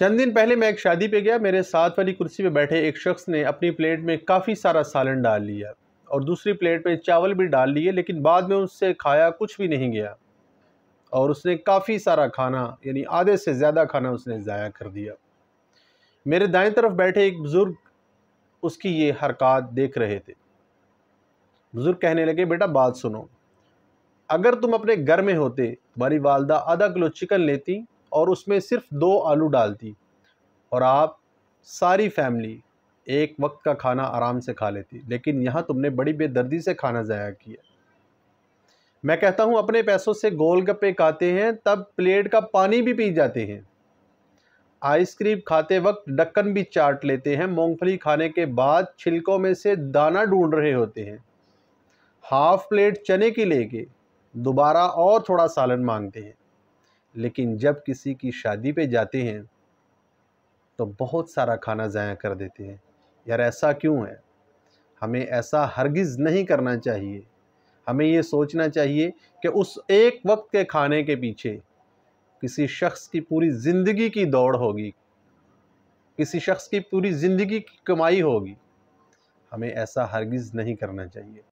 चंद दिन पहले मैं एक शादी पे गया मेरे साथ वाली कुर्सी पे बैठे एक शख्स ने अपनी प्लेट में काफ़ी सारा सालन डाल लिया और दूसरी प्लेट में चावल भी डाल लिए लेकिन बाद में उससे खाया कुछ भी नहीं गया और उसने काफ़ी सारा खाना यानी आधे से ज़्यादा खाना उसने ज़ाया कर दिया मेरे दाएं तरफ बैठे एक बुज़ुर्ग उसकी ये हरकत देख रहे थे बुज़ुर्ग कहने लगे बेटा बात सुनो अगर तुम अपने घर में होते तुम्हारी वालदा आधा किलो चिकन लेती और उसमें सिर्फ दो आलू डाल दी और आप सारी फैमिली एक वक्त का खाना आराम से खा लेती लेकिन यहाँ तुमने बड़ी बेदर्दी से खाना ज़ाया किया मैं कहता हूँ अपने पैसों से गोलगप्पे खाते हैं तब प्लेट का पानी भी पी जाते हैं आइसक्रीम खाते वक्त ढक्कन भी चाट लेते हैं मूंगफली खाने के बाद छिलकों में से दाना ढूंढ रहे होते हैं हाफ प्लेट चने की लेके दोबारा और थोड़ा सालन मांगते हैं लेकिन जब किसी की शादी पे जाते हैं तो बहुत सारा खाना ज़ाया कर देते हैं यार ऐसा क्यों है हमें ऐसा हरगिज़ नहीं करना चाहिए हमें ये सोचना चाहिए कि उस एक वक्त के खाने के पीछे किसी शख्स की पूरी ज़िंदगी की दौड़ होगी किसी शख्स की पूरी ज़िंदगी की कमाई होगी हमें ऐसा हरगिज़ नहीं करना चाहिए